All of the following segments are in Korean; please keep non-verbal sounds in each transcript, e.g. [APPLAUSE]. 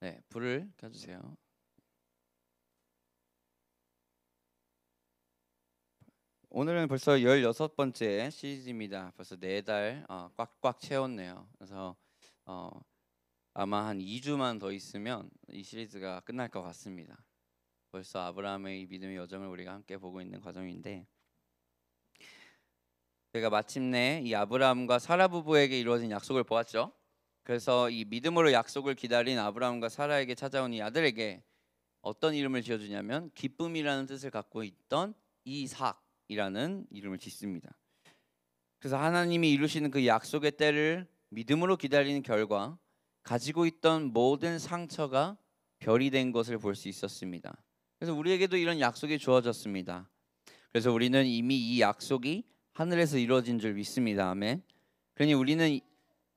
네, 불을 켜주세요. 오늘은 벌써 16번째 시리즈입니다. 벌써 네달 어, 꽉꽉 채웠네요. 그래서 어, 아마 한 2주만 더 있으면 이 시리즈가 끝날 것 같습니다. 벌써 아브라함의 믿음의 여정을 우리가 함께 보고 있는 과정인데 제가 마침내 이 아브라함과 사라 부부에게 이루어진 약속을 보았죠. 그래서 이 믿음으로 약속을 기다린 아브라함과 사라에게 찾아온 이 아들에게 어떤 이름을 지어주냐면 기쁨이라는 뜻을 갖고 있던 이삭이라는 이름을 짓습니다. 그래서 하나님이 이루시는 그 약속의 때를 믿음으로 기다리는 결과 가지고 있던 모든 상처가 별이 된 것을 볼 수 있었습니다. 그래서 우리에게도 이런 약속이 주어졌습니다. 그래서 우리는 이미 이 약속이 하늘에서 이루어진 줄 믿습니다. 아멘. 그러니 우리는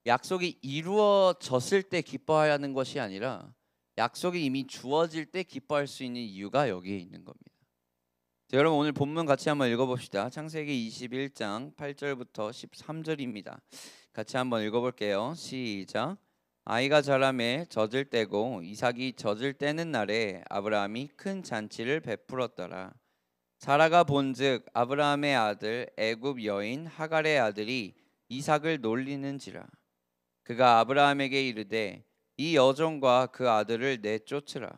약속이 이루어졌을 때 기뻐하는 것이 아니라 약속이 이미 주어질 때 기뻐할 수 있는 이유가 여기에 있는 겁니다. 자, 여러분 오늘 본문 같이 한번 읽어봅시다. 창세기 21장 8절부터 13절입니다. 같이 한번 읽어볼게요. 시작. 아이가 자라매 젖을 때고 이삭이 젖을 때는 날에 아브라함이 큰 잔치를 베풀었더라. 사라가 본즉 아브라함의 아들 애굽 여인 하갈의 아들이 이삭을 놀리는지라 그가 아브라함에게 이르되 이 여종과 그 아들을 내쫓으라.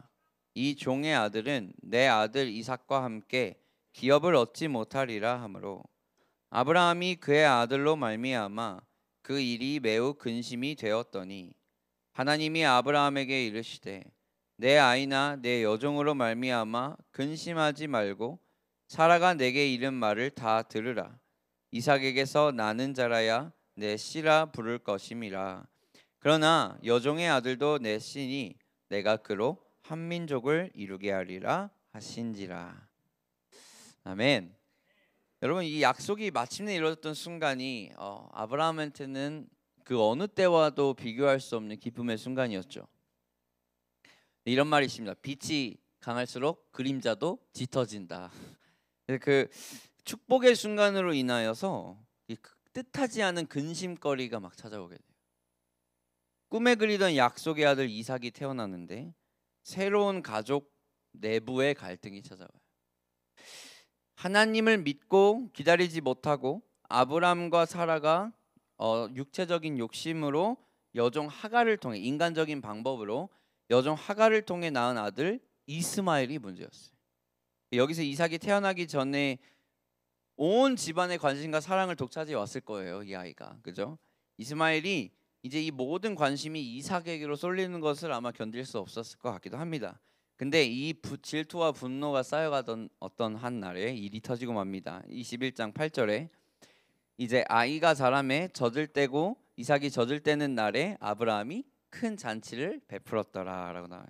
이 종의 아들은 내 아들 이삭과 함께 기업을 얻지 못하리라 하므로 아브라함이 그의 아들로 말미암아 그 일이 매우 근심이 되었더니 하나님이 아브라함에게 이르시되 내 아이나 내 여종으로 말미암아 근심하지 말고 사라가 내게 이른 말을 다 들으라 이삭에게서 나는 자라야 내 씨라 부를 것임이라 그러나 여종의 아들도 내 씨니 내가 그로 한 민족을 이루게 하리라 하신지라 아멘. 여러분 이 약속이 마침내 이루어졌던 순간이 어, 아브라함한테는 그 어느 때와도 비교할 수 없는 기쁨의 순간이었죠. 이런 말이 있습니다. 빛이 강할수록 그림자도 짙어진다. [LAUGHS] 그 축복의 순간으로 인하여서 뜻하지 않은 근심거리가 막 찾아오게 돼요. 꿈에 그리던 약속의 아들 이삭이 태어나는데 새로운 가족 내부의 갈등이 찾아와요. 하나님을 믿고 기다리지 못하고 아브람과 사라가 어, 육체적인 욕심으로 여종 하가를 통해 인간적인 방법으로 여종 하가를 통해 낳은 아들 이스마엘이 문제였어요. 여기서 이삭이 태어나기 전에 온 집안의 관심과 사랑을 독차지해 왔을 거예요 이 아이가 그죠? 이스마엘이 이제 이 모든 관심이 이삭에게로 쏠리는 것을 아마 견딜 수 없었을 것 같기도 합니다. 근데 이 부, 질투와 분노가 쌓여가던 어떤 한 날에 일이 터지고 맙니다. 21장 8절에 이제 아이가 자람에 젖을 때고 이삭이 젖을 때는 날에 아브라함이 큰 잔치를 베풀었더라라고 나와요.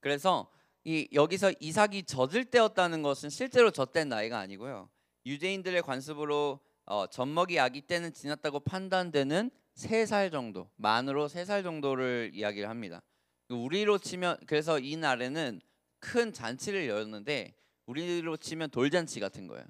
그래서 이 여기서 이삭이 젖을 때였다는 것은 실제로 젖된 나이가 아니고요. 유대인들의 관습으로 어, 젖먹이 아기 때는 지났다고 판단되는 세 살 정도, 만으로 세 살 정도를 이야기를 합니다. 우리로 치면 그래서 이 날에는 큰 잔치를 열었는데 우리로 치면 돌잔치 같은 거예요.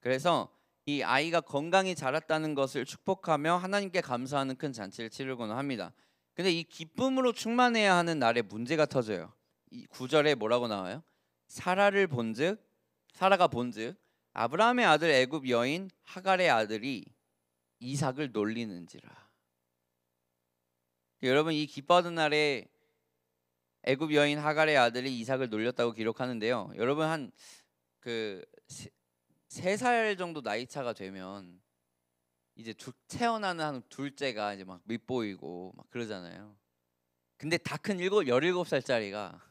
그래서 이 아이가 건강히 자랐다는 것을 축복하며 하나님께 감사하는 큰 잔치를 치르곤 합니다. 근데 이 기쁨으로 충만해야 하는 날에 문제가 터져요. 이 9절에 뭐라고 나와요? 사라를 본즉 사라가 본즉 아브라함의 아들 애굽 여인 하갈의 아들이 이삭을 놀리는지라. 그러니까 여러분 이 기뻐하던 날에 애굽 여인 하갈의 아들이 이삭을 놀렸다고 기록하는데요. 여러분 한 그 세 살 정도 나이 차가 되면 이제 두, 태어나는 한 둘째가 이제 막 밑보이고 막 그러잖아요. 근데 다 큰 일곱 열일곱 살짜리가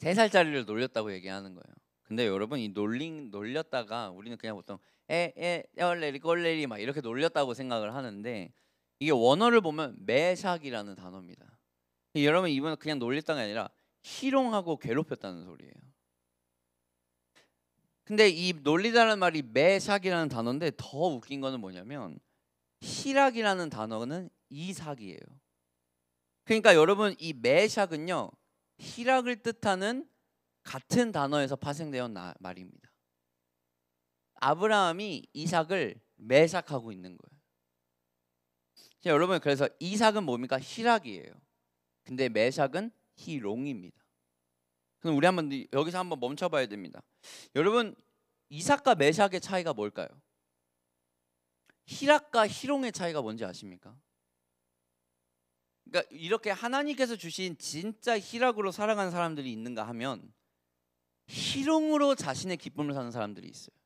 3살짜리를 놀렸다고 얘기하는 거예요. 근데 여러분 이 놀린 놀렸다가 우리는 그냥 보통 에에 얼레리 꼴레리 막 이렇게 놀렸다고 생각을 하는데 이게 원어를 보면 매삭이라는 단어입니다. 여러분 이번 그냥 놀렸다게 아니라 희롱하고 괴롭혔다는 소리예요. 근데 이 놀리다라는 말이 매삭이라는 단어인데 더 웃긴 거는 뭐냐면 희락이라는 단어는 이삭이에요. 그러니까 여러분 이매삭은요 희락을 뜻하는 같은 단어에서 파생되어 말입니다. 아브라함이 이삭을 매삭하고 있는 거예요. 여러분 그래서 이삭은 뭡니까? 희락이에요. 근데 매삭은 희롱입니다. 그럼 우리 한번 여기서 한번 멈춰봐야 됩니다. 여러분 이삭과 매삭의 차이가 뭘까요? 희락과 희롱의 차이가 뭔지 아십니까? 그러니까 이렇게 하나님께서 주신 진짜 희락으로 살아가는 사람들이 있는가 하면 희롱으로 자신의 기쁨을 사는 사람들이 있어요.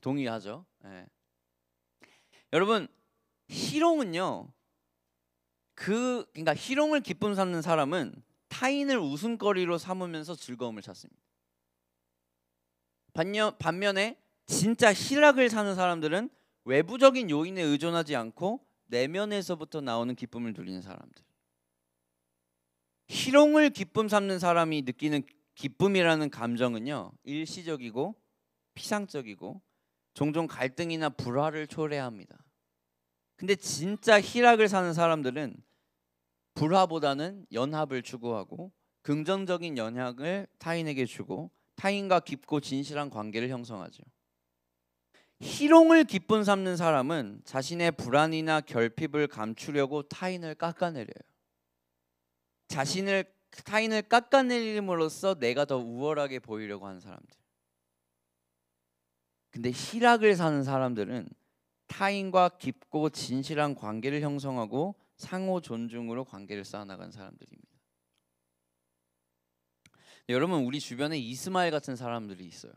동의하죠? 네. 여러분 희롱은요 그 그러니까 희롱을 기쁨 삼는 사람은 타인을 웃음거리로 삼으면서 즐거움을 찾습니다. 반면, 반면에 진짜 희락을 사는 사람들은 외부적인 요인에 의존하지 않고 내면에서부터 나오는 기쁨을 누리는 사람들. 희롱을 기쁨 삼는 사람이 느끼는 기쁨이라는 감정은요. 일시적이고 피상적이고 종종 갈등이나 불화를 초래합니다. 근데 진짜 희락을 사는 사람들은 불화보다는 연합을 추구하고 긍정적인 연약을 타인에게 주고 타인과 깊고 진실한 관계를 형성하죠. 희롱을 기쁜 삼는 사람은 자신의 불안이나 결핍을 감추려고 타인을 깎아내려요. 자신을 타인을 깎아내림으로써 내가 더 우월하게 보이려고 하는 사람들. 근데 희락을 사는 사람들은 타인과 깊고 진실한 관계를 형성하고 상호 존중으로 관계를 쌓아나간 사람들입니다. 여러분 우리 주변에 이스마엘 같은 사람들이 있어요.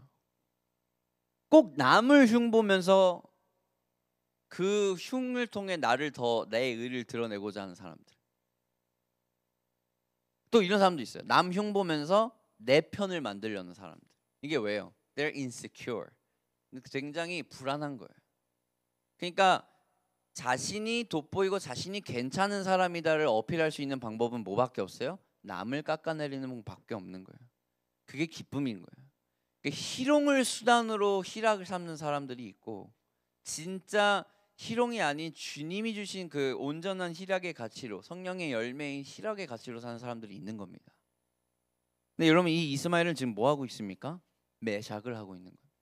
꼭 남을 흉보면서 그 흉을 통해 나를 더 내 의를 드러내고자 하는 사람들. 또 이런 사람도 있어요. 남 흉보면서 내 편을 만들려는 사람들. 이게 왜요? They're insecure. 굉장히 불안한 거예요. 그러니까 자신이 돋보이고 자신이 괜찮은 사람이다를 어필할 수 있는 방법은 뭐밖에 없어요? 남을 깎아내리는 방법밖에 없는 거예요. 그게 기쁨인 거예요. 그 희롱을 수단으로 희락을 삼는 사람들이 있고 진짜 희롱이 아닌 주님이 주신 그 온전한 희락의 가치로 성령의 열매인 희락의 가치로 사는 사람들이 있는 겁니다. 근데 여러분 이 이스마엘은 지금 뭐 하고 있습니까? 매샥을 하고 있는 거예요.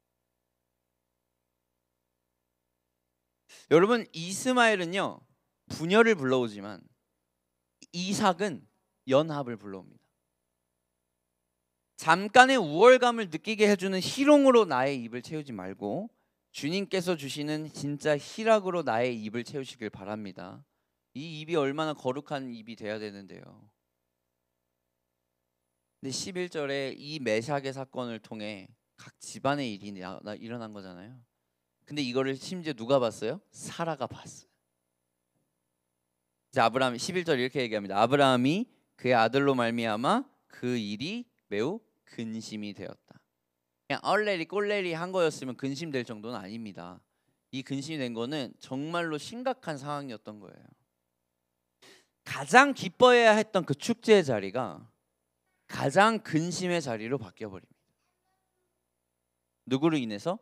여러분 이스마엘은요 분열을 불러오지만 이삭은 연합을 불러옵니다. 잠깐의 우월감을 느끼게 해주는 희롱으로 나의 입을 채우지 말고 주님께서 주시는 진짜 희락으로 나의 입을 채우시길 바랍니다. 이 입이 얼마나 거룩한 입이 돼야 되는데요. 근데 11절에 이 메샥의 사건을 통해 각 집안의 일이 일어난 거잖아요. 근데 이거를 심지어 누가 봤어요? 사라가 봤어요. 아브라함 11절 이렇게 얘기합니다. 아브라함이 그의 아들로 말미암아 그 일이 매우 근심이 되었다. 그냥 얼레리 꼴레리 한 거였으면 근심될 정도는 아닙니다. 이 근심이 된 거는 정말로 심각한 상황이었던 거예요. 가장 기뻐해야 했던 그 축제의 자리가 가장 근심의 자리로 바뀌어 버립니다. 누구로 인해서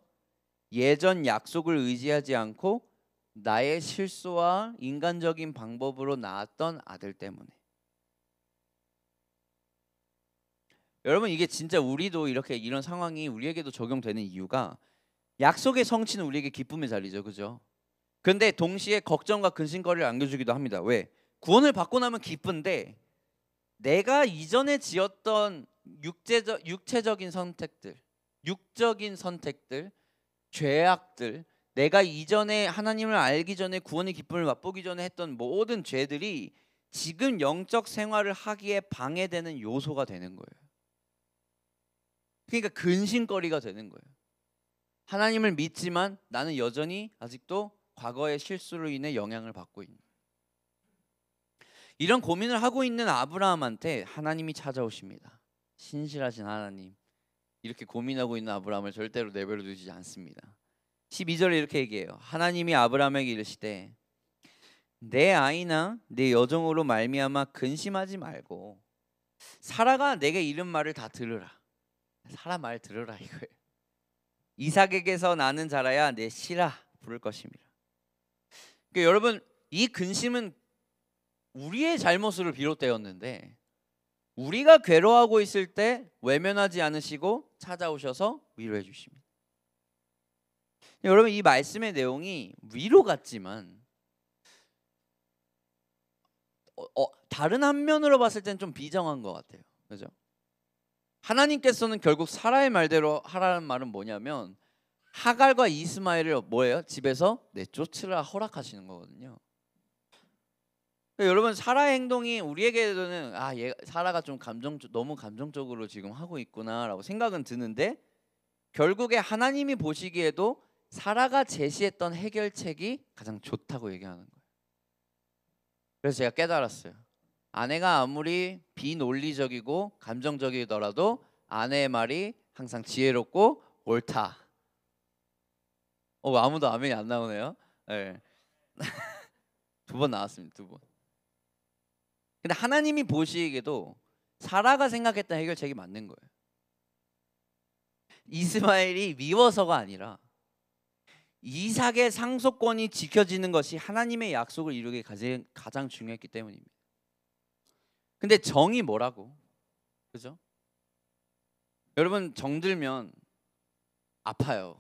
예전 약속을 의지하지 않고 나의 실수와 인간적인 방법으로 낳았던 아들 때문에 여러분 이게 진짜 우리도 이렇게 이런 상황이 우리에게도 적용되는 이유가 약속의 성취는 우리에게 기쁨의 자리죠. 그죠? 근데 동시에 걱정과 근심거리를 안겨주기도 합니다. 왜? 구원을 받고 나면 기쁜데 내가 이전에 지었던 육체적, 육체적인 선택들, 육적인 선택들, 죄악들, 내가 이전에 하나님을 알기 전에 구원의 기쁨을 맛보기 전에 했던 모든 죄들이 지금 영적 생활을 하기에 방해되는 요소가 되는 거예요. 그러니까 근심거리가 되는 거예요. 하나님을 믿지만 나는 여전히 아직도 과거의 실수로 인해 영향을 받고 있는 이런 고민을 하고 있는 아브라함한테 하나님이 찾아오십니다. 신실하신 하나님. 이렇게 고민하고 있는 아브라함을 절대로 내버려 두지 않습니다. 12절에 이렇게 얘기해요. 하나님이 아브라함에게 이르시되 내 아이나 내 여정으로 말미암아 근심하지 말고 사라가 내게 이런 말을 다 들으라. 사람 말 들으라 이거예요. 이삭에게서 나는 자라야 내 시라 부를 것입니다. 그러니까 여러분 이 근심은 우리의 잘못으로 비롯되었는데 우리가 괴로워하고 있을 때 외면하지 않으시고 찾아오셔서 위로해 주십니다. 여러분 이 말씀의 내용이 위로 같지만 어, 어, 다른 한 면으로 봤을 때는 좀 비정한 것 같아요. 그죠? 하나님께서는 결국 사라의 말대로 하라는 말은 뭐냐면 하갈과 이스마엘을 뭐예요? 집에서 내쫓으라 허락하시는 거거든요. 그러니까 여러분 사라의 행동이 우리에게는 아, 얘 사라가 좀 감정 너무 감정적으로 지금 하고 있구나라고 생각은 드는데 결국에 하나님이 보시기에도 사라가 제시했던 해결책이 가장 좋다고 얘기하는 거예요. 그래서 제가 깨달았어요. 아내가 아무리 비논리적이고 감정적이더라도 아내의 말이 항상 지혜롭고 옳다. 어 아무도 아멘이 안 나오네요. 네. 예. [LAUGHS] 두번 나왔습니다. 두 번. 근데 하나님이 보시기에도 사라가 생각했던 해결책이 맞는 거예요. 이스마엘이 미워서가 아니라 이삭의 상속권이 지켜지는 것이 하나님의 약속을 이루기 가장, 중요했기 때문입니다. 근데 정이 뭐라고? 그죠? 여러분 정들면 아파요.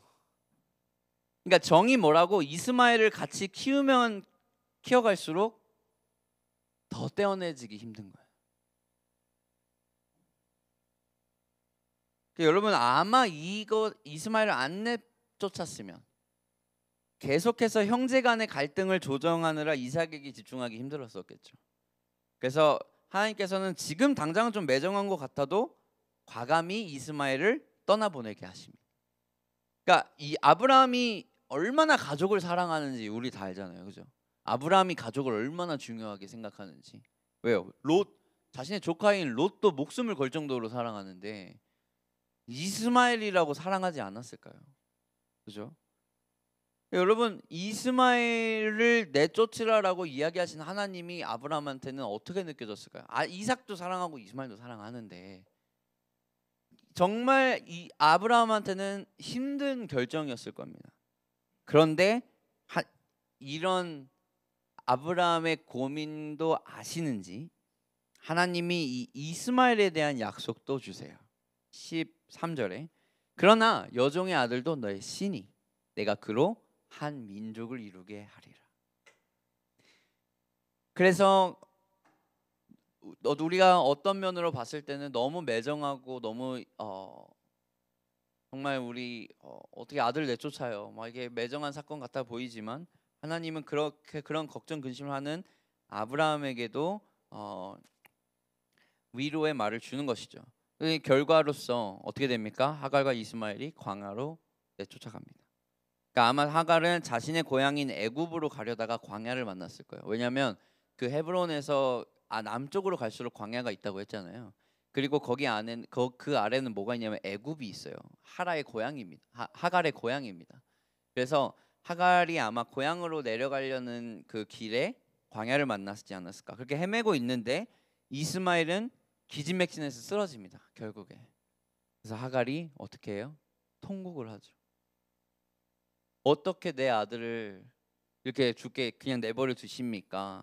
그러니까 정이 뭐라고 이스마엘을 같이 키우면 키워갈수록 더 떼어내지기 힘든 거예요. 그러니까 여러분 아마 이거 이스마엘을 안 내쫓았으면 계속해서 형제간의 갈등을 조정하느라 이삭에게 집중하기 힘들었었겠죠. 그래서 하나님께서는 지금 당장은 좀 매정한 것 같아도 과감히 이스마엘을 떠나보내게 하십니다. 그러니까 이 아브라함이 얼마나 가족을 사랑하는지 우리 다 알잖아요, 그죠? 아브라함이 가족을 얼마나 중요하게 생각하는지 왜요? 롯 자신의 조카인 롯도 목숨을 걸 정도로 사랑하는데 이스마엘이라고 사랑하지 않았을까요? 그죠? 여러분 이스마엘을 내쫓으라라고 이야기하신 하나님이 아브라함한테는 어떻게 느껴졌을까요? 아, 이삭도 사랑하고 이스마엘도 사랑하는데 정말 이 아브라함한테는 힘든 결정이었을 겁니다. 그런데 하, 이런 아브라함의 고민도 아시는지 하나님이 이 이스마엘에 대한 약속도 주세요. 13절에 그러나 여종의 아들도 너의 신이 내가 그로 한 민족을 이루게 하리라. 그래서 우리가 어떤 면으로 봤을 때는 너무 매정하고 너무 어 정말 우리 어, 떻게 아들 내쫓아요. 막 이게 매정한 사건 같아 보이지만 하나님은 그렇게 그런 걱정 근심을 하는 아브라함에게도 어, 위로의 말을 주는 것이죠. 그 결과로서 어떻게 됩니까? 하갈과 이스마엘이 광야로 내쫓아갑니다. 그러니까 아마 하갈은 자신의 고향인 애굽으로 가려다가 광야를 만났을 거예요. 왜냐하면 그 헤브론에서 아 남쪽으로 갈수록 광야가 있다고 했잖아요. 그리고 거기 안에 그, 그 아래는 뭐가 있냐면 애굽이 있어요. 하라의 고향입니다. 하, 하갈의 고향입니다. 그래서 하갈이 아마 고향으로 내려가려는 그 길에 광야를 만났지 않았을까. 그렇게 헤매고 있는데 이스마일은 기진맥진해서 쓰러집니다. 결국에. 그래서 하갈이 어떻게 해요? 통곡을 하죠. 어떻게 내 아들을 이렇게 주께 그냥 내버려 두십니까?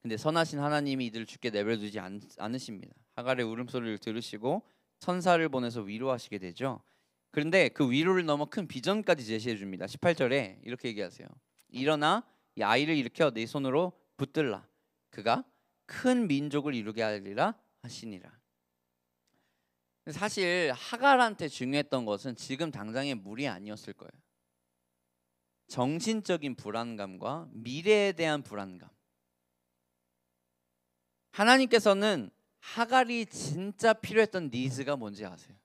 근데 선하신 하나님이 이들을 주께 내버려 두지 않, 으십니다 하갈의 울음소리를 들으시고 천사를 보내서 위로하시게 되죠. 그런데 그 위로를 넘어 큰 비전까지 제시해 줍니다. 18절에 이렇게 얘기하세요. 일어나 이 아이를 일으켜 네 손으로 붙들라. 그가 큰 민족을 이루게 하리라 하시니라. 사실 하갈한테 중요했던 것은 지금 당장의 물이 아니었을 거예요. 정신적인 불안감과 미래에 대한 불안감. 하나님께서는 하갈이 진짜 필요했던 니즈가 뭔지 아세요?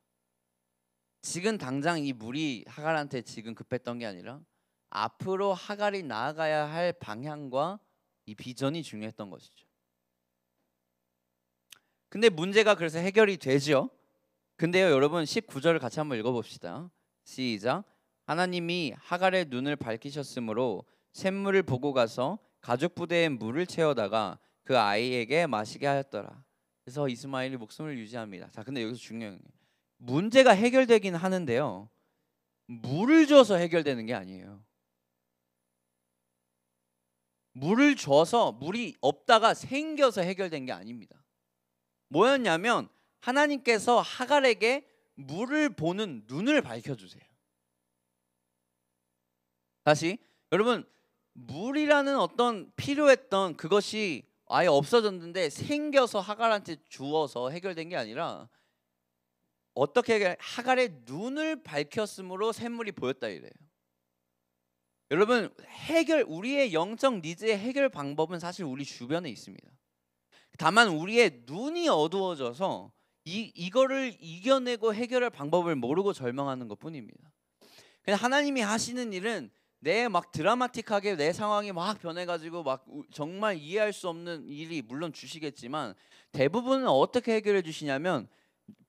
지금 당장 이 물이 하갈한테 지금 급했던 게 아니라 앞으로 하갈이 나아가야 할 방향과 이 비전이 중요했던 것이죠. 근데 문제가 그래서 해결이 되죠. 근데요, 여러분 19절을 같이 한번 읽어 봅시다. 시작. 하나님이 하갈의 눈을 밝히셨으므로 샘물을 보고 가서 가죽 부대에 물을 채워다가 그 아이에게 마시게 하였더라. 그래서 이스마엘이 목숨을 유지합니다. 자, 근데 여기서 중요한 게 문제가 해결되긴 하는데요. 물을 줘서 해결되는 게 아니에요. 물을 줘서 물이 없다가 생겨서 해결된 게 아닙니다. 뭐였냐면 하나님께서 하갈에게 물을 보는 눈을 밝혀 주세요. 다시 여러분 물이라는 어떤 필요했던 그것이 아예 없어졌는데 생겨서 하갈한테 주어서 해결된 게 아니라 어떻게 하갈의 눈을 밝혔으므로 샘물이 보였다 이래요. 여러분 해결 우리의 영적 니즈의 해결 방법은 사실 우리 주변에 있습니다. 다만 우리의 눈이 어두워져서 이 이거를 이겨내고 해결할 방법을 모르고 절망하는 것뿐입니다. 그냥 하나님이 하시는 일은 내막 드라마틱하게 내 상황이 막 변해가지고 막 정말 이해할 수 없는 일이 물론 주시겠지만 대부분은 어떻게 해결해 주시냐면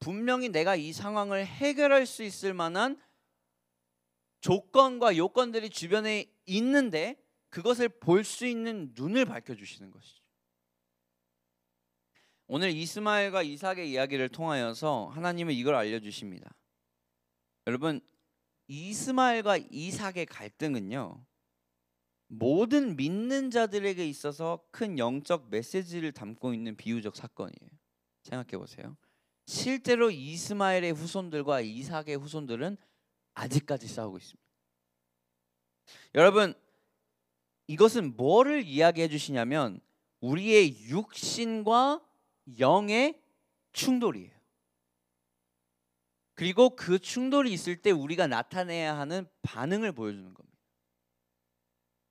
분명히 내가 이 상황을 해결할 수 있을 만한 조건과 요건들이 주변에 있는데 그것을 볼 수 있는 눈을 밝혀 주시는 것이죠. 오늘 이스마엘과 이삭의 이야기를 통하여서 하나님은 이걸 알려 주십니다. 여러분 이스마엘과 이삭의 갈등은요. 모든 믿는 자들에게 있어서 큰 영적 메시지를 담고 있는 비유적 사건이에요. 생각해 보세요. 실제로 이스마엘의 후손들과 이삭의 후손들은 아직까지 싸우고 있습니다. 여러분 이것은 뭐를 이야기해 주시냐면 우리의 육신과 영의 충돌이에요. 그리고 그 충돌이 있을 때 우리가 나타내야 하는 반응을 보여주는 겁니다.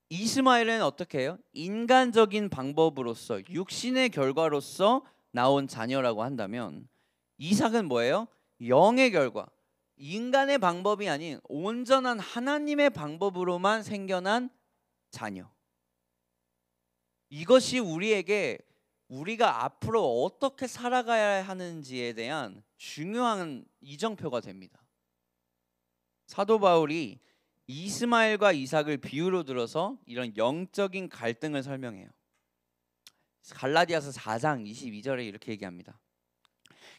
이스마엘은 어떻게 해요? 인간적인 방법으로서 육신의 결과로서 나온 자녀라고 한다면 이삭은 뭐예요? 영의 결과. 인간의 방법이 아닌 온전한 하나님의 방법으로만 생겨난 자녀. 이것이 우리에게 우리가 앞으로 어떻게 살아가야 하는지에 대한 중요한 이정표가 됩니다. 사도 바울이 이스마엘과 이삭을 비유로 들어서 이런 영적인 갈등을 설명해요. 갈라디아서 4장 22절에 이렇게 얘기합니다.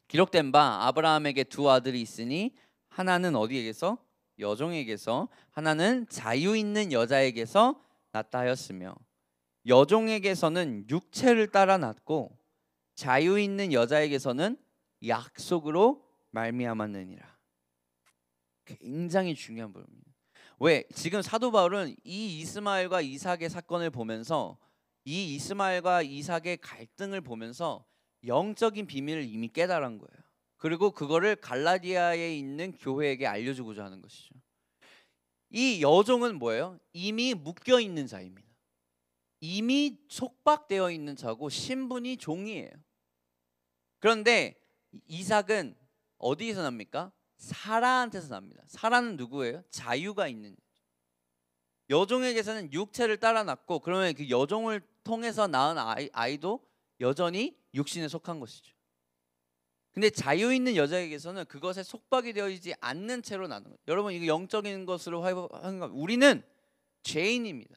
기록된 바 아브라함에게 두 아들이 있으니 하나는 어디에게서 여종에게서 하나는 자유 있는 여자에게서 낳다 하였으며 여종에게서는 육체를 따라 났고 자유 있는 여자에게서는 약속으로 말미암았느니라. 굉장히 중요한 부분입니다. 왜 지금 사도 바울은 이 이스마엘과 이삭의 사건을 보면서 이 이스마엘과 이삭의 갈등을 보면서 영적인 비밀을 이미 깨달은 거예요. 그리고 그거를 갈라디아에 있는 교회에게 알려주고자 하는 것이죠. 이 여종은 뭐예요? 이미 묶여 있는 자입니다. 이미 속박되어 있는 자고 신분이 종이에요. 그런데 이삭은 어디에서 납니까? 사라한테서 납니다. 사라는 누구예요? 자유가 있는 여종에게서는 육체를 따라 낳고 그러면 그 여종을 통해서 낳은 아이, 아이도 여전히 육신에 속한 것이죠. 근데 자유 있는 여자에게서는 그것에 속박이 되어 있지 않는 채로 나는 거예요. 여러분 이거 영적인 것으로 활용한 우리는 죄인입니다.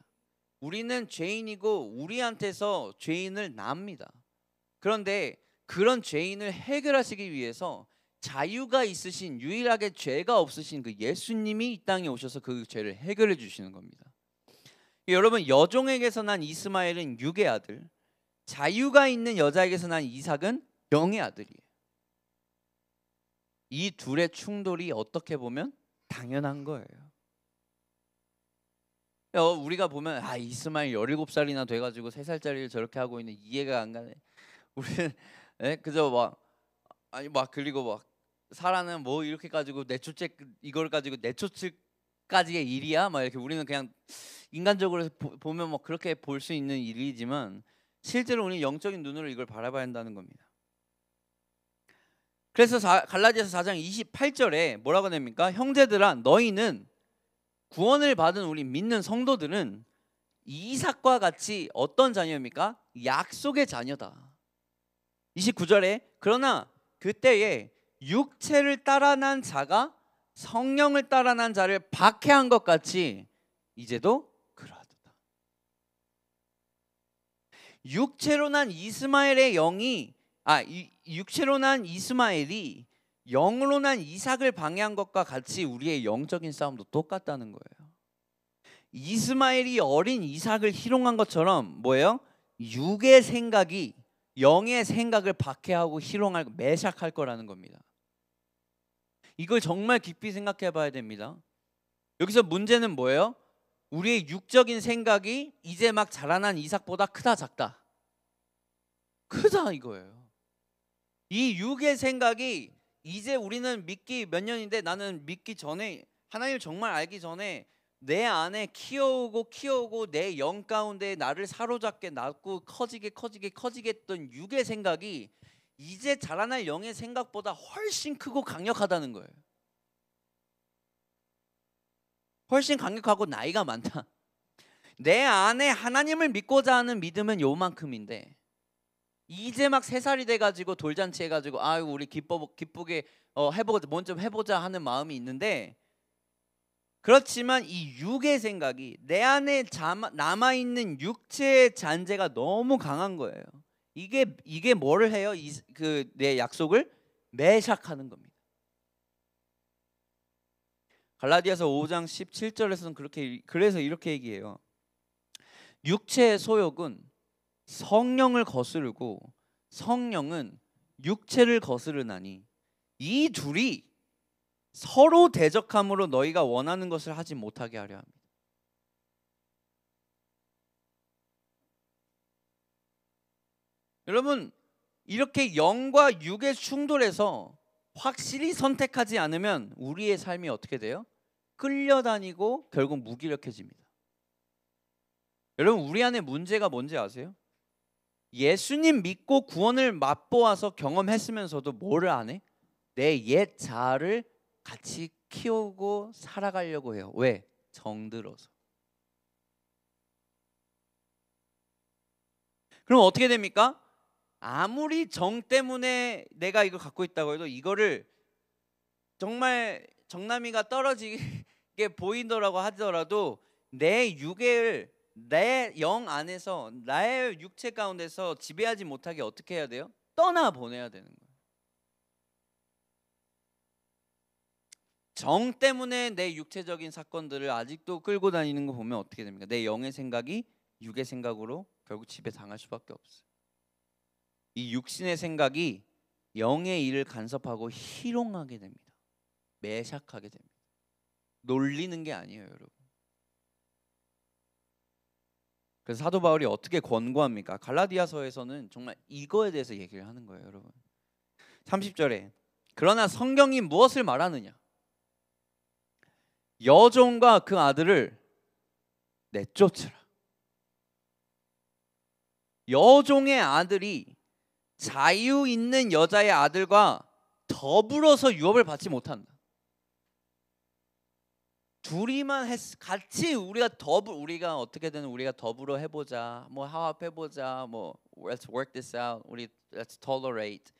우리는 죄인이고 우리한테서 죄인을 납니다. 그런데 그런 죄인을 해결하시기 위해서 자유가 있으신 유일하게 죄가 없으신 그 예수님이 이 땅에 오셔서 그 죄를 해결해 주시는 겁니다. 여러분 여종에게서 난 이스마엘은 육의 아들, 자유가 있는 여자에게서 난 이삭은 영의 아들이에요. 이 둘의 충돌이 어떻게 보면 당연한 거예요. 어, 우리가 보면 아 이스마엘 17살이나 돼 가지고 3살짜리를 저렇게 하고 있는 이해가 안 가네. [LAUGHS] 우리는 네? 그저 막 아니 막 그리고 막 사라는 뭐 이렇게 가지고 내초책 이걸 가지고 내초책까지의 일이야 막 이렇게 우리는 그냥 인간적으로 보, 면뭐 그렇게 볼 수 있는 일이지만 실제로 우리는 영적인 눈으로 이걸 바라봐야 한다는 겁니다. 그래서 갈라디아서 4장 28절에 뭐라고 됩니까? 형제들아 너희는 구원을 받은 우리 믿는 성도들은 이삭과 같이 어떤 자녀입니까? 약속의 자녀다. 29절에 그러나 그때에 육체를 따라 난 자가 성령을 따라 난 자를 박해한 것 같이 이제도 그러하도다. 육체로 난 이스마엘의 영이 아 육체로 난 이스마엘이 영으로 난 이삭을 방해한 것과 같이 우리의 영적인 싸움도 똑같다는 거예요. 이스마엘이 어린 이삭을 희롱한 것처럼 뭐예요? 육의 생각이 영의 생각을 박해하고 희롱할 매샥할 거라는 겁니다. 이걸 정말 깊이 생각해 봐야 됩니다. 여기서 문제는 뭐예요? 우리의 육적인 생각이 이제 막 자라난 이삭보다 크다 작다. 크다 이거예요. 이 육의 생각이 이제 우리는 믿기 몇 년인데 나는 믿기 전에 하나님 정말 알기 전에 내 안에 키워오고 키워오고 내 영 가운데 나를 사로잡게 낳고 커지게 커지게 커지게 했던 육의 생각이 이제 자라날 영의 생각보다 훨씬 크고 강력하다는 거예요. 훨씬 강력하고 나이가 많다. 내 안에 하나님을 믿고자 하는 믿음은 요만큼인데 이제 막 세 살이 돼가지고 돌잔치 해가지고 아유 우리 기뻐 기쁘게 어, 해보자 뭔좀 해보자 하는 마음이 있는데 그렇지만 이 육의 생각이 내 안에 남아 있는 육체의 잔재가 너무 강한 거예요. 이게 이게 뭐를 해요? 그내 약속을 매샥하는 겁니다. 갈라디아서 5장 17절에서는 그렇게 그래서 이렇게 얘기해요. 육체의 소욕은 성령을 거스르고 성령은 육체를 거스르나니 이 둘이 서로 대적함으로 너희가 원하는 것을 하지 못하게 하려 합니다. 여러분 이렇게 영과 육의 충돌에서 확실히 선택하지 않으면 우리의 삶이 어떻게 돼요? 끌려다니고 결국 무기력해집니다. 여러분 우리 안에 문제가 뭔지 아세요? 예수님 믿고 구원을 맛보아서 경험했으면서도 뭐를 안 해? 내 옛 자아를 같이 키우고 살아가려고 해요. 왜? 정들어서. 그럼 어떻게 됩니까? 아무리 정 때문에 내가 이걸 갖고 있다고 해도 이거를 정말 정남이가 떨어지게 [LAUGHS] 보이더고 하더라도 내 육을 내영 안에서 나의 육체 가운데서 지배하지 못하게 어떻게 해야 돼요? 떠나 보내야 되는 거예요. 정 때문에 내 육체적인 사건들을 아직도 끌고 다니는 거 보면 어떻게 됩니까? 내 영의 생각이 육의 생각으로 결국 지배 당할 수밖에 없어요. 이 육신의 생각이 영의 일을 간섭하고 희롱하게 됩니다. 매샥하게 됩니다. 놀리는 게 아니에요, 여러분. 그래서 사도 바울이 어떻게 권고합니까? 갈라디아서에서는 정말 이거에 대해서 얘기를 하는 거예요, 여러분. 30절에 그러나 성경이 무엇을 말하느냐? 여종과 그 아들을 내쫓으라. 여종의 아들이 자유 있는 여자의 아들과 더불어서 유업을 받지 못한다. 둘이만 했, 같이 우리가 더블 우리가 어떻게든 우리가 더불어 해보자 뭐 화합해 보자 뭐 let's work this out 우리 let's tolerate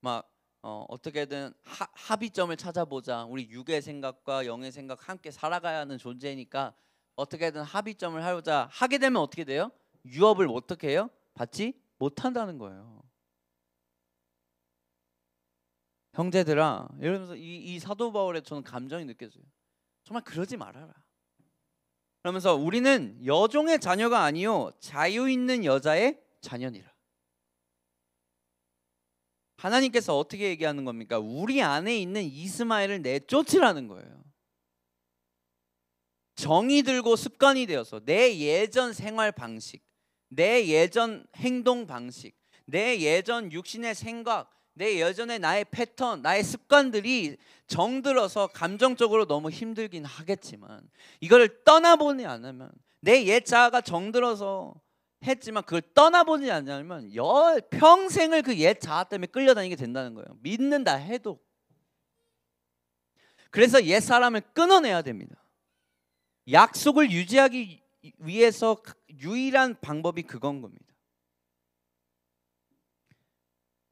막 어, 어떻게든 하, 합의점을 찾아보자 우리 육의 생각과 영의 생각 함께 살아가야 하는 존재니까 어떻게든 합의점을 하자 하게 되면 어떻게 돼요? 유업을 어떻게 해요? 받지 못한다는 거예요. 형제들아 이러면서 이, 이 사도 바울의 저는 감정이 느껴져요. 정말 그러지 말아라. 그러면서 우리는 여종의 자녀가 아니요 자유 있는 여자의 자녀니라. 하나님께서 어떻게 얘기하는 겁니까? 우리 안에 있는 이스마엘을 내쫓으라는 거예요. 정이 들고 습관이 되어서 내 예전 생활 방식, 내 예전 행동 방식, 내 예전 육신의 생각, 내여전의 나의 패턴, 나의 습관들이 정들어서 감정적으로 너무 힘들긴 하겠지만 이걸 떠나보지 않으면 내 옛자아가 정들어서 했지만 그걸 떠나보지 않으면 여, 평생을 그 옛자아 때문에 끌려다니게 된다는 거예요. 믿는다 해도. 그래서 옛 사람을 끊어내야 됩니다. 약속을 유지하기 위해서 유일한 방법이 그건 겁니다.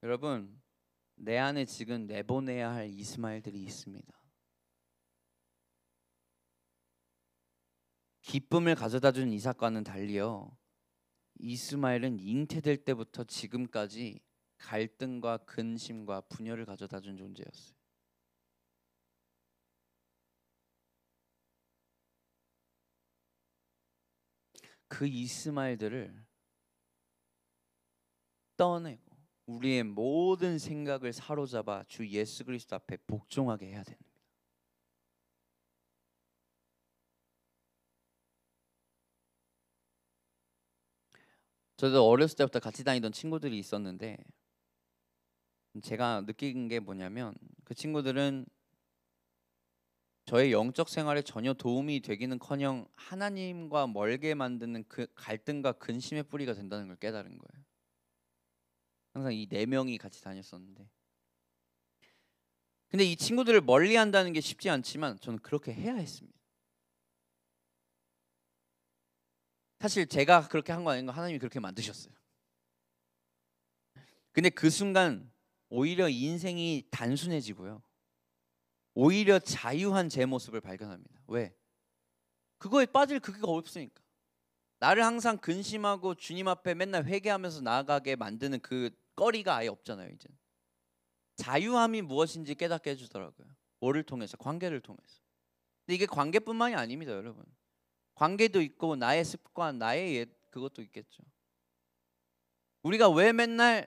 여러분 내 안에 지금 내보내야 할 이스마엘들이 있습니다. 기쁨을 가져다 준 이삭과는 달리요. 이스마엘은 잉태될 때부터 지금까지 갈등과 근심과 분열을 가져다 준 존재였어요. 그 이스마엘들을 떠내 우리의 모든 생각을 사로잡아 주 예수 그리스도 앞에 복종하게 해야 됩니다. 저도 어렸을 때부터 같이 다니던 친구들이 있었는데 제가 느낀 게 뭐냐면 그 친구들은 저의 영적 생활에 전혀 도움이 되기는커녕 하나님과 멀게 만드는 그 갈등과 근심의 뿌리가 된다는 걸 깨달은 거예요. 항상 이 네 명이 같이 다녔었는데 근데 이 친구들을 멀리 한다는 게 쉽지 않지만 저는 그렇게 해야 했습니다. 사실 제가 그렇게 한 거 아닌가 하나님이 그렇게 만드셨어요. 근데 그 순간 오히려 인생이 단순해지고요. 오히려 자유한 제 모습을 발견합니다. 왜? 그거에 빠질 그게 없으니까. 나를 항상 근심하고 주님 앞에 맨날 회개하면서 나아가게 만드는 그 거리가 아예 없잖아요 이제 자유함이 무엇인지 깨닫게 해주더라고요 뭐를 통해서 관계를 통해서 근데 이게 관계뿐만이 아닙니다 여러분 관계도 있고 나의 습관 나의 옛 그것도 있겠죠 우리가 왜 맨날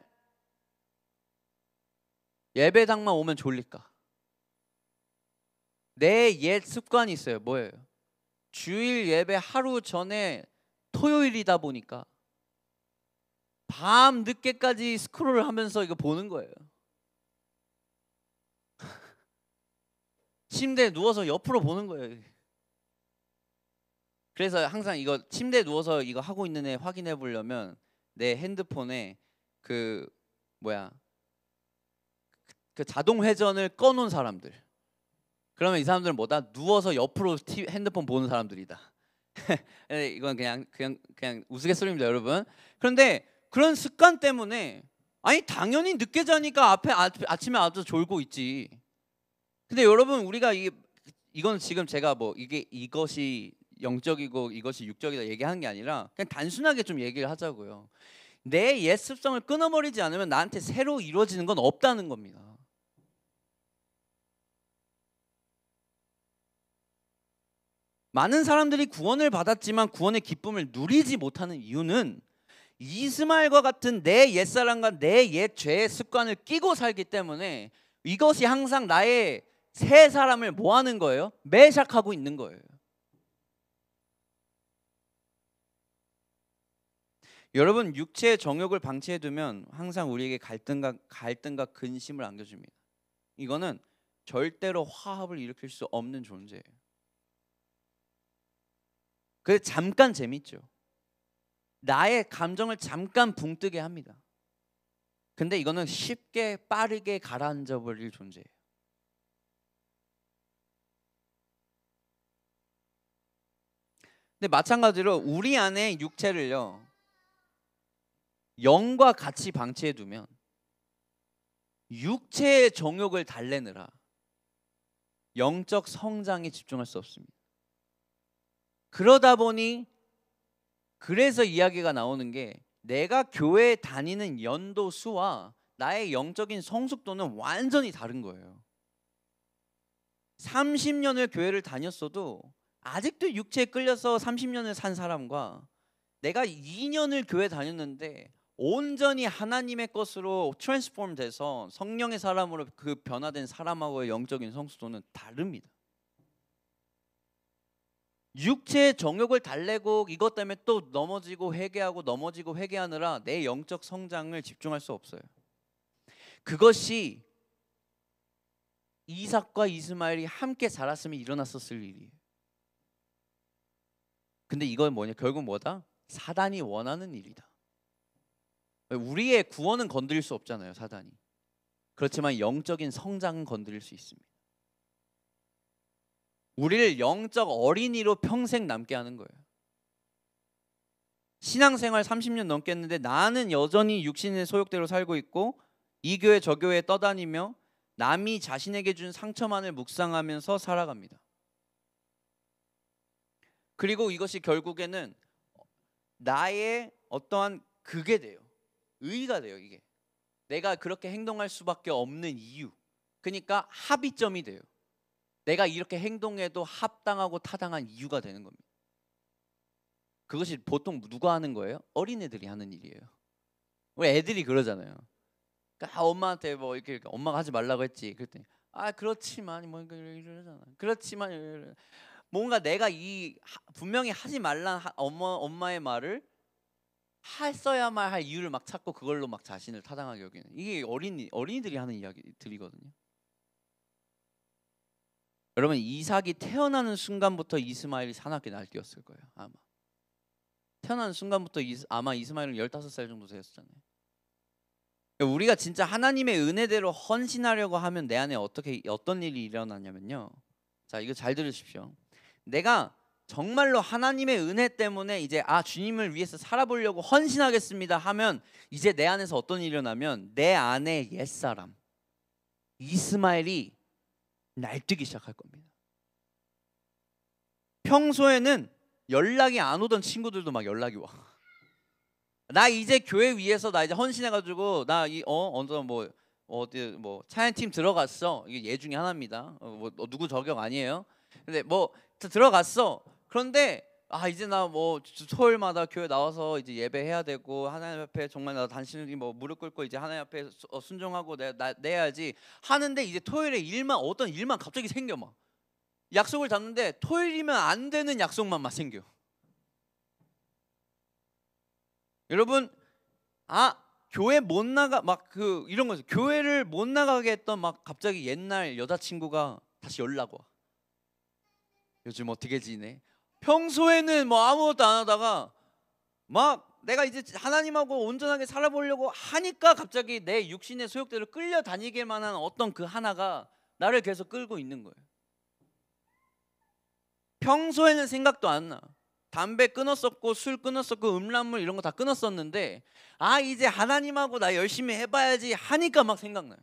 예배당만 오면 졸릴까 내 옛 습관이 있어요 뭐예요 주일 예배 하루 전에 토요일이다 보니까 밤 늦게까지 스크롤을 하면서 이거 보는 거예요. [LAUGHS] 침대에 누워서 옆으로 보는 거예요. 그래서 항상 이거 침대에 누워서 이거 하고 있는 애 확인해 보려면 내 핸드폰에 그 뭐야 그 자동 회전을 꺼놓은 사람들 그러면 이 사람들은 뭐다 누워서 옆으로 티, 핸드폰 보는 사람들이다 [LAUGHS] 이건 그냥 그냥 그냥 우스갯소리입니다 여러분 그런데 그런 습관 때문에 아니 당연히 늦게 자니까 앞에 아, 아침에 아서 졸고 있지. 근데 여러분 우리가 이 이건 지금 제가 뭐 이게 이것이 영적이고 이것이 육적이다 얘기한 게 아니라 그냥 단순하게 좀 얘기를 하자고요. 내 옛 습성을 끊어버리지 않으면 나한테 새로 이루어지는 건 없다는 겁니다. 많은 사람들이 구원을 받았지만 구원의 기쁨을 누리지 못하는 이유는 이스마엘과 같은 내 옛사람과 내 옛 죄의 습관을 끼고 살기 때문에 이것이 항상 나의 새 사람을 뭐 하는 거예요? 매작하고 있는 거예요. 여러분 육체의 정욕을 방치해 두면 항상 우리에게 갈등과 갈등과 근심을 안겨줍니다. 이거는 절대로 화합을 일으킬 수 없는 존재예요. 그 잠깐 재밌죠. 나의 감정을 잠깐 붕뜨게 합니다. 근데 이거는 쉽게 빠르게 가라앉아 버릴 존재예요. 근데 마찬가지로 우리 안에 육체를요. 영과 같이 방치해 두면 육체의 정욕을 달래느라 영적 성장에 집중할 수 없습니다. 그러다 보니 그래서 이야기가 나오는 게 내가 교회 다니는 연도 수와 나의 영적인 성숙도는 완전히 다른 거예요. 30년을 교회를 다녔어도 아직도 육체에 끌려서 30년을 산 사람과 내가 2년을 교회 다녔는데 온전히 하나님의 것으로 트랜스폼 돼서 성령의 사람으로 그 변화된 사람하고의 영적인 성숙도는 다릅니다. 육체의 정욕을 달래고 이것 때문에 또 넘어지고 회개하고 넘어지고 회개하느라 내 영적 성장을 집중할 수 없어요. 그것이 이삭과 이스마엘이 함께 자랐으면 일어났었을 일이에요. 근데 이건 뭐냐? 결국 뭐다? 사단이 원하는 일이다. 우리의 구원은 건드릴 수 없잖아요, 사단이. 그렇지만 영적인 성장은 건드릴 수 있습니다. 우리를 영적 어린이로 평생 남게 하는 거예요. 신앙생활 30년 넘게 했는데 나는 여전히 육신의 소욕대로 살고 있고 이 교회 저 교회 떠다니며 남이 자신에게 준 상처만을 묵상하면서 살아갑니다. 그리고 이것이 결국에는 나의 어떠한 그게 돼요. 의가 돼요, 이게. 내가 그렇게 행동할 수밖에 없는 이유. 그러니까 합의점이 돼요. 내가 이렇게 행동해도 합당하고 타당한 이유가 되는 겁니다. 그것이 보통 누가 하는 거예요? 어린애들이 하는 일이에요. 우리 애들이 그러잖아요. 그러니까 엄마한테 뭐 이렇게 엄마가 하지 말라고 했지. 그랬더니 아 그렇지만 뭐 이러잖아. 그렇지만 뭔가 내가 이 분명히 하지 말란 엄마 엄마의 말을 했어야만 할 이유를 막 찾고 그걸로 막 자신을 타당하게 여기는 이게 어린 어린이들이 하는 이야기들이거든요. 여러분 이삭이 태어나는 순간부터 이스마엘이 사납게 날뛰었을 거예요. 아마 태어나는 순간부터 이스, 아마 이스마엘은 15살 정도 되었잖아요. 그러니까 우리가 진짜 하나님의 은혜대로 헌신하려고 하면 내 안에 어떻게 어떤 일이 일어나냐면요. 자, 이거 잘 들으십시오. 내가 정말로 하나님의 은혜 때문에 이제 아 주님을 위해서 살아보려고 헌신하겠습니다 하면 이제 내 안에서 어떤 일이 일어나면 내 안에 옛사람 이스마엘이 날뛰기 시작할 겁니다. 평소에는 연락이 안 오던 친구들도 막 연락이 와. 나 이제 교회 위에서 나 이제 헌신해가지고 나 이 어 언제 뭐 어, 어디 뭐 차연 팀 들어갔어 이게 예 중에 하나입니다. 어, 뭐 누구 저격 아니에요. 근데 뭐 들어갔어. 그런데 아 이제 나 뭐 토요일마다 교회 나와서 이제 예배해야 되고 하나님 앞에 정말 나당신이뭐 무릎 꿇고 이제 하나님 앞에 어, 순종하고 내, 나, 내야지 하는데 이제 토요일에 일만 어떤 일만 갑자기 생겨 막 약속을 잡는데 토요일이면 안 되는 약속만 막 생겨 여러분 아 교회 못 나가 막 그 이런 거죠 교회를 못 나가게 했던 막 갑자기 옛날 여자친구가 다시 연락 와 요즘 어떻게 지내 평소에는 뭐 아무것도 안 하다가 막 내가 이제 하나님하고 온전하게 살아보려고 하니까 갑자기 내 육신의 소욕대로 끌려다니게 만한 어떤 그 하나가 나를 계속 끌고 있는 거예요. 평소에는 생각도 안 나. 담배 끊었었고 술 끊었었고 음란물 이런 거 다 끊었었는데 아 이제 하나님하고 나 열심히 해봐야지 하니까 막 생각나요.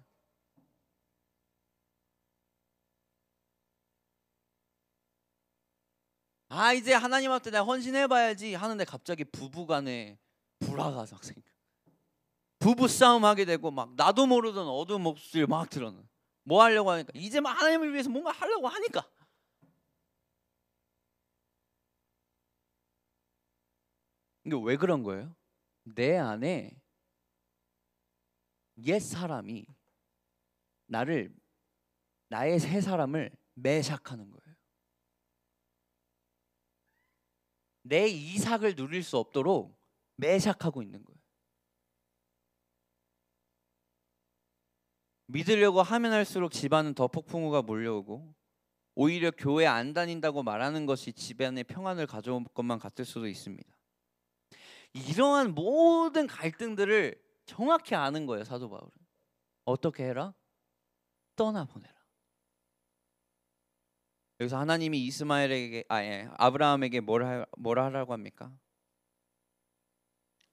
아 이제 하나님 앞에 내가 헌신해봐야지 하는데 갑자기 부부간에 불화가 막 생겨. 부부 싸움하게 되고 막 나도 모르던 어두운 목 몹쓸 막 드러는. 뭐 하려고 하니까 이제 막 하나님을 위해서 뭔가 하려고 하니까. 이게 왜 그런 거예요? 내 안에 옛 사람이 나를 나의 새 사람을 매샥하는 거예요. 내 이삭을 누릴 수 없도록 매샥하고 있는 거예요. 믿으려고 하면 할수록 집안은 더 폭풍우가 몰려오고 오히려 교회 안 다닌다고 말하는 것이 집안의 평안을 가져올 것만 같을 수도 있습니다. 이러한 모든 갈등들을 정확히 아는 거예요, 사도 바울은. 어떻게 해라? 떠나보내라. 여기서 하나님이 이스마엘에게 아 예, 아브라함에게 뭘, 하, 라고 합니까?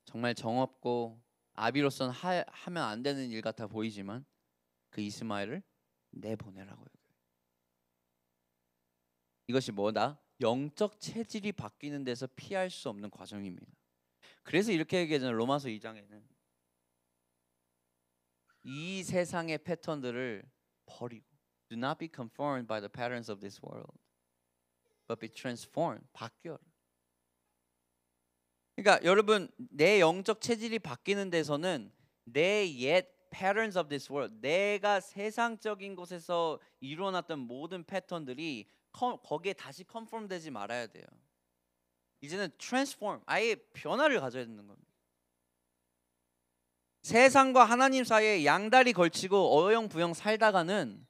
정말 정없고 아비로서는 하, 하면 안 되는 일 같아 보이지만 그 이스마엘을 내보내라고요. 이것이 뭐다? 영적 체질이 바뀌는 데서 피할 수 없는 과정입니다. 그래서 이렇게 얘기하잖아요. 로마서 2장에는 이 세상의 패턴들을 버리고 Do not be conformed by the patterns of this world, but be transformed. 바뀌어. 그러니까 여러분 내 영적 체질이 바뀌는 데서는 내 옛 patterns of this world, 내가 세상적인 곳에서 이루어놨던 모든 패턴들이 거기에 다시 컨펌되지 말아야 돼요. 이제는 transform, 아예 변화를 가져야 되는 겁니다. 세상과 하나님 사이에 양다리 걸치고 어영부영 살다가는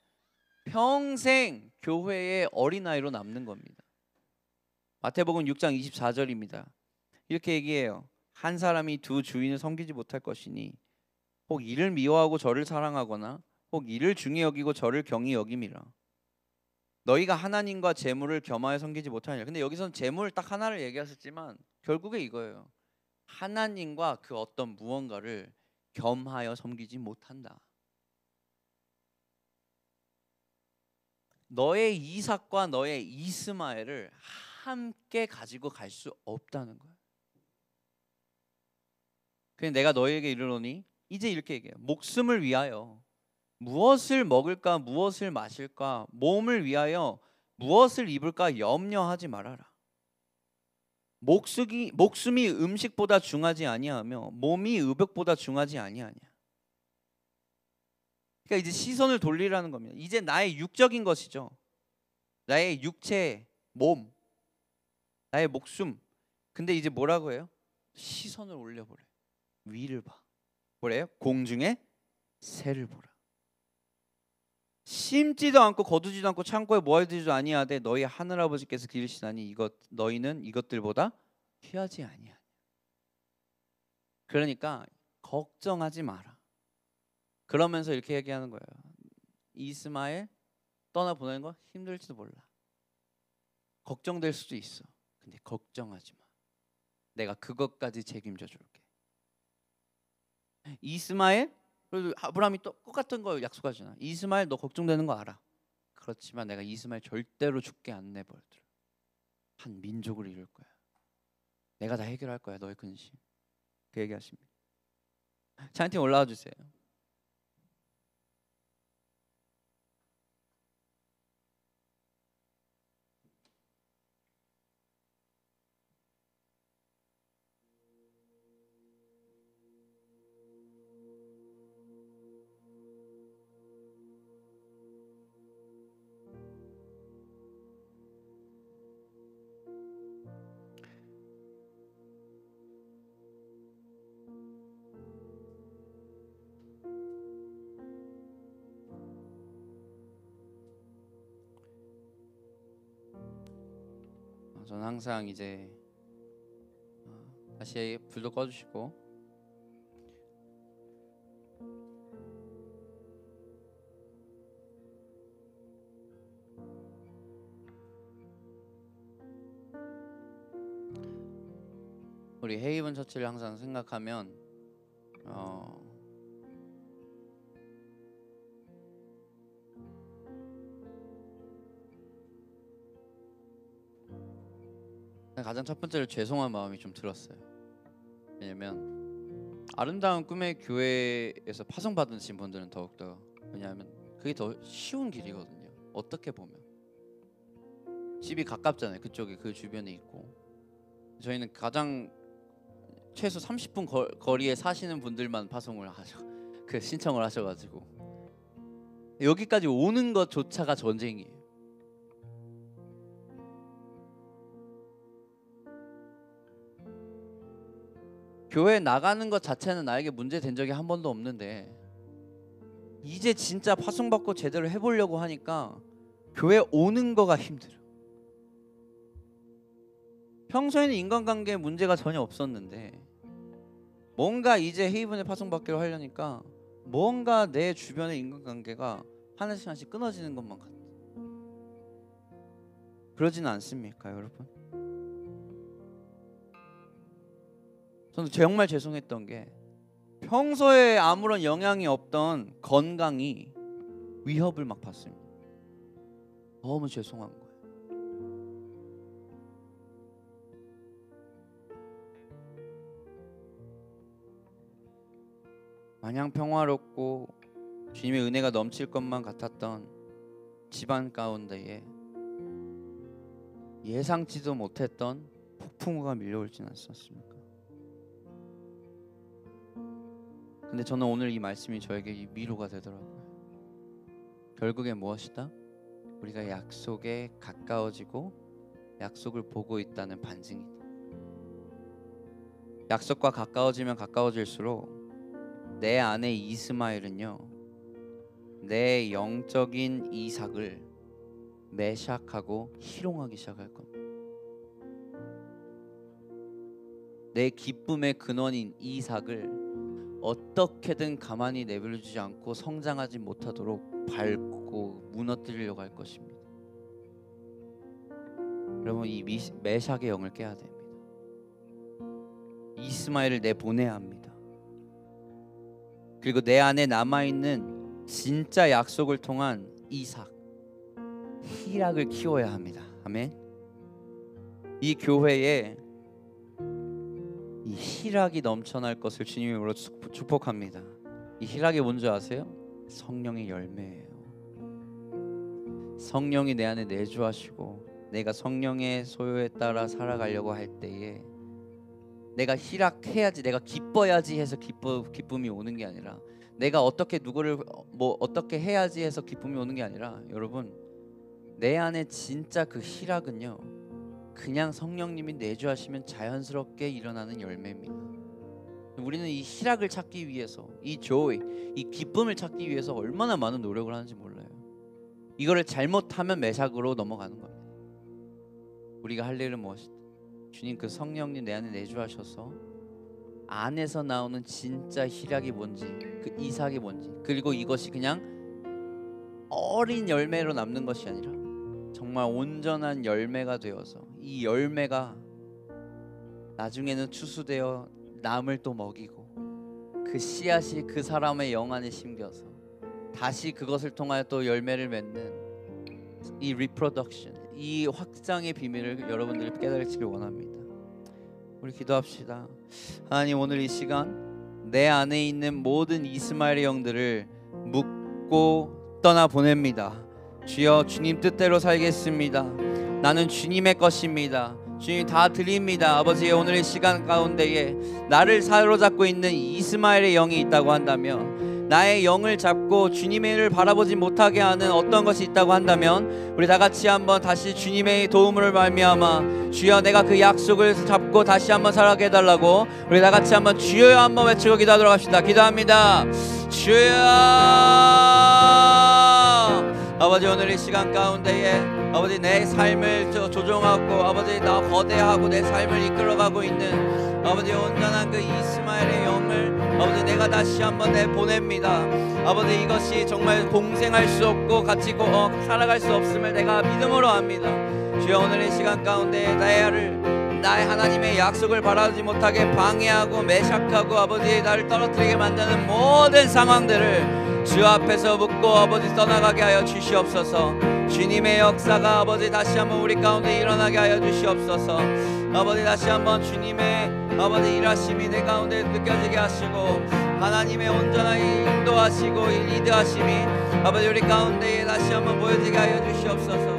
평생 교회의 어린아이로 남는 겁니다. 마태복음 6장 24절입니다. 이렇게 얘기해요. 한 사람이 두 주인을 섬기지 못할 것이니 혹 이를 미워하고 저를 사랑하거나 혹 이를 중히 여기고 저를 경히 여김이라. 너희가 하나님과 재물을 겸하여 섬기지 못하느냐. 근데 여기서는 재물 딱 하나를 얘기하셨지만 결국에 이거예요. 하나님과 그 어떤 무언가를 겸하여 섬기지 못한다. 너의 이삭과 너의 이스마엘을 함께 가지고 갈 수 없다는 거야. 그냥 내가 너에게 이르노니 이제 이렇게 얘기해요. 목숨을 위하여 무엇을 먹을까 무엇을 마실까 몸을 위하여 무엇을 입을까 염려하지 말아라. 목숨이, 목숨이 음식보다 중하지 아니하며 몸이 의벽보다 중하지 아니하냐. 그러니까 이제 시선을 돌리라는 겁니다. 이제 나의 육적인 것이죠. 나의 육체, 몸, 나의 목숨. 근데 이제 뭐라고 해요? 시선을 올려보래. 위를 봐. 뭐래요? 공중에 새를 보라. 심지도 않고 거두지도 않고 창고에 모아두지도 아니하되 너희 하늘 아버지께서 기르시나니 이것 너희는 이것들보다 귀하지 아니하니. 그러니까 걱정하지 마라. 그러면서 이렇게 얘기하는 거예요. 이스마엘 떠나 보내는 거 힘들지도 몰라. 걱정될 수도 있어. 근데 걱정하지 마. 내가 그것까지 책임져 줄게. 이스마엘 그래도 아브라함이 똑같은 거 약속하잖아. 이스마엘 너 걱정되는 거 알아. 그렇지만 내가 이스마엘 절대로 죽게 안내버려한 민족을 이룰 거야. 내가 다 해결할 거야. 너의 근심. 그 얘기하십니다. 찬팅 올라와 주세요. 어, 저는 항상 이제 어, 다시 불도 꺼주시고 우리 헤이븐 처치를 항상 생각하면 가장 첫 번째로 죄송한 마음이 좀 들었어요. 왜냐면 아름다운 꿈의 교회에서 파송받으신 분들은 더욱더 왜냐하면 그게 더 쉬운 길이거든요. 어떻게 보면 집이 가깝잖아요. 그쪽에 그 주변에 있고 저희는 가장 최소 30분 거, 거리에 사시는 분들만 파송을 하죠그 신청을 하셔가지고 여기까지 오는 것조차가 전쟁이에요. 교회 나가는 것 자체는 나에게 문제 된 적이 한 번도 없는데 이제 진짜 파송받고 제대로 해보려고 하니까 교회 오는 거가 힘들어. 평소에는 인간관계에 문제가 전혀 없었는데 뭔가 이제 헤이븐에 파송받기로 하려니까 뭔가 내 주변의 인간관계가 하나씩 하나씩 끊어지는 것만 같아. 그러지는 않습니까, 여러분? 저는 정말 죄송했던 게 평소에 아무런 영향이 없던 건강이 위협을 막 받습니다. 너무 죄송한 거예요. 마냥 평화롭고 주님의 은혜가 넘칠 것만 같았던 집안 가운데에 예상치도 못했던 폭풍우가 밀려올 지는 않았습니까? 근데 저는 오늘 이 말씀이 저에게 이 위로가 되더라고요. 결국에 무엇이다? 우리가 약속에 가까워지고 약속을 보고 있다는 반증이다. 약속과 가까워지면 가까워질수록 내 안에 이스마엘은요, 내 영적인 이삭을 매샥하고 희롱하기 시작할 겁니다. 내 기쁨의 근원인 이삭을 어떻게든 가만히 내버려두지 않고 성장하지 못하도록 밟고 무너뜨리려고 할 것입니다. 여러분 이 미, 메샥의 영을 깨야 됩니다. 이스마엘을 내보내야 합니다. 그리고 내 안에 남아 있는 진짜 약속을 통한 이삭 희락을 키워야 합니다. 아멘. 이 교회에 이 희락이 넘쳐날 것을 주님의 이름으로 축복합니다. 이 희락이 뭔지 아세요? 성령의 열매예요. 성령이 내 안에 내주하시고 내가 성령의 소요에 따라 살아가려고 할 때에 내가 희락해야지 내가 기뻐야지 해서 기뻐 기쁨이 오는 게 아니라 내가 어떻게 누구를 뭐 어떻게 해야지 해서 기쁨이 오는 게 아니라 여러분 내 안에 진짜 그 희락은요 그냥 성령님이 내주하시면 자연스럽게 일어나는 열매입니다. 우리는 이 희락을 찾기 위해서 이 조이, 이 기쁨을 찾기 위해서 얼마나 많은 노력을 하는지 몰라요. 이거를 잘못하면 매삭으로 넘어가는 겁니다. 우리가 할 일은 무엇이든 주님 그 성령님 내 안에 내주하셔서 안에서 나오는 진짜 희락이 뭔지 그 이삭이 뭔지 그리고 이것이 그냥 어린 열매로 남는 것이 아니라 정말 온전한 열매가 되어서 이 열매가 나중에는 추수되어 남을 또 먹이고 그 씨앗이 그 사람의 영 안에 심겨서 다시 그것을 통하여 또 열매를 맺는 이 리프로덕션 이 확장의 비밀을 여러분들이 깨달으시길 원합니다. 우리 기도합시다. 하나님 오늘 이 시간 내 안에 있는 모든 이스마엘의 영들을 묶고 떠나 보냅니다. 주여 주님 뜻대로 살겠습니다. 나는 주님의 것입니다. 주님 다 드립니다. 아버지 의 오늘 의 시간 가운데에 나를 사로잡고 있는 이스마엘의 영이 있다고 한다며 나의 영을 잡고 주님의 일을 바라보지 못하게 하는 어떤 것이 있다고 한다면 우리 다 같이 한번 다시 주님의 도움을 말미암아 주여 내가 그 약속을 잡고 다시 한번 살아게 해달라고 우리 다 같이 한번 주여 한번 외치고 기도하도록 합시다. 기도합니다. 주여 아버지 오늘 이 시간 가운데에 아버지 내 삶을 조종하고 아버지 나 거대하고 내 삶을 이끌어가고 있는 아버지 온전한 그 이스마엘의 영을 아버지 내가 다시 한번 내 보냅니다 아버지 이것이 정말 공생할 수 없고 같이 고, 어, 살아갈 수 없음을 내가 믿음으로 합니다 주여 오늘 이 시간 가운데 나야를 나의 하나님의 약속을 바라지 못하게 방해하고 매샥하고 아버지의 나를 떨어뜨리게 만드는 모든 상황들을 주 앞에서 묻고 아버지 떠나가게 하여 주시옵소서 주님의 역사가 아버지 다시 한번 우리 가운데 일어나게 하여 주시옵소서 아버지 다시 한번 주님의 아버지 일하심이 내 가운데 느껴지게 하시고 하나님의 온전하게 인도하시고 리드하심이 아버지 우리 가운데에 다시 한번 보여지게 하여 주시옵소서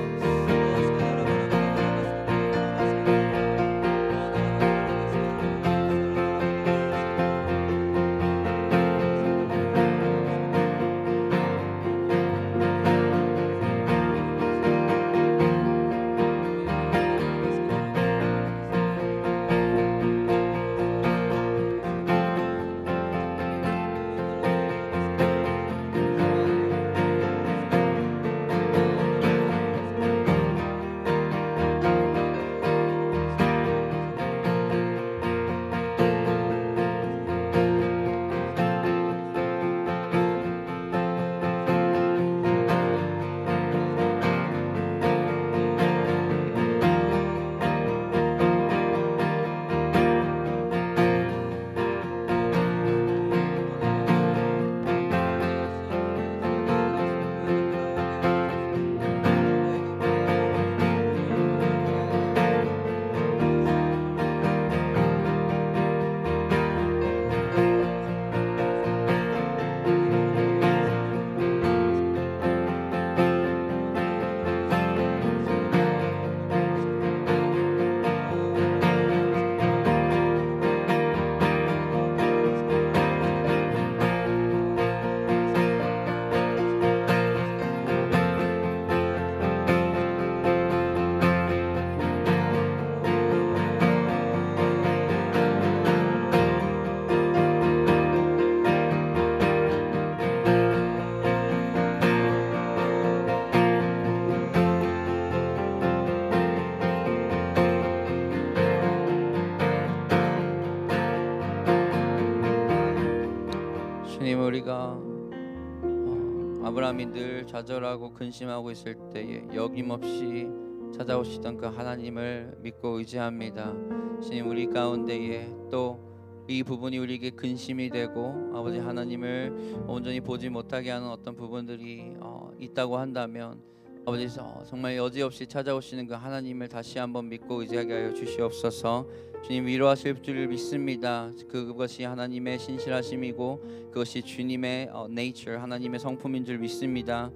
우리가 어, 아브라함이 늘 좌절하고 근심하고 있을 때에 여김없이 찾아오시던 그 하나님을 믿고 의지합니다. 주님 우리 가운데에 또 이 부분이 우리에게 근심이 되고 아버지 하나님을 온전히 보지 못하게 하는 어떤 부분들이 어, 있다고 한다면 아버지 어, 정말 여지없이 찾아오시는 그 하나님을 다시 한번 믿고 의지하게 하여 주시옵소서. 주님 위로하실 줄 믿습니다. 그것이 하나님의 신실하심이고 그것이 주님의 어, nature 하나님의 성품인 줄 믿습니다.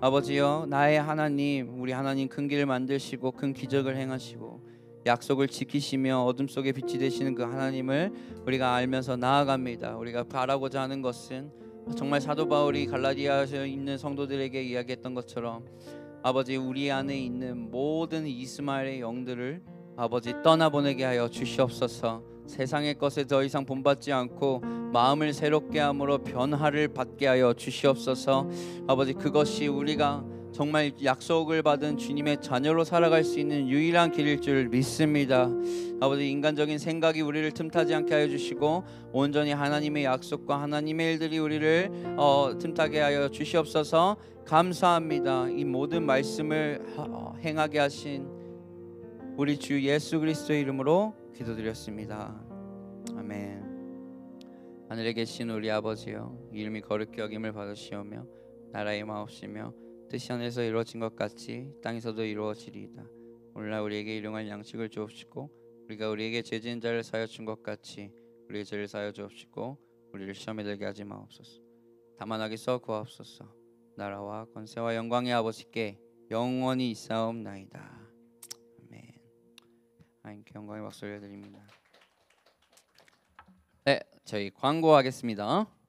아버지여 나의 하나님 우리 하나님 큰 길을 만드시고 큰 기적을 행하시고 약속을 지키시며 어둠 속에 빛이 되시는 그 하나님을 우리가 알면서 나아갑니다. 우리가 바라고자 하는 것은 정말 사도 바울이 갈라디아에 있는 성도들에게 이야기했던 것처럼 아버지 우리 안에 있는 모든 이스마엘의 영들을 아버지 떠나보내게 하여 주시옵소서. 세상의 것에 더 이상 본받지 않고 마음을 새롭게 함으로 변화를 받게 하여 주시옵소서. 아버지 그것이 우리가 정말 약속을 받은 주님의 자녀로 살아갈 수 있는 유일한 길일 줄 믿습니다. 아버지 인간적인 생각이 우리를 틈타지 않게 하여 주시고 온전히 하나님의 약속과 하나님의 일들이 우리를 어, 틈타게 하여 주시옵소서. 감사합니다. 이 모든 말씀을 어, 행하게 하신 우리 주 예수 그리스도의 이름으로 기도드렸습니다. 아멘. 하늘에 계신 우리 아버지여 이름이 거룩히 여김을 받으시오며 나라의 마옵시며 뜻이 하늘에서 이루어진 것 같이 땅에서도 이루어지리이다. 오늘날 우리에게 일용할 양식을 주옵시고 우리가 우리에게 죄진 자를 사여 준 것 같이 우리의 죄를 사여 주옵시고 우리를 시험에 들게 하지 마옵소서. 다만 악에서 구하옵소서. 나라와 권세와 영광의 아버지께 영원히 있사옵나이다. 하나님께 영광의 박수 올려드립니다. 네, 저희 광고하겠습니다.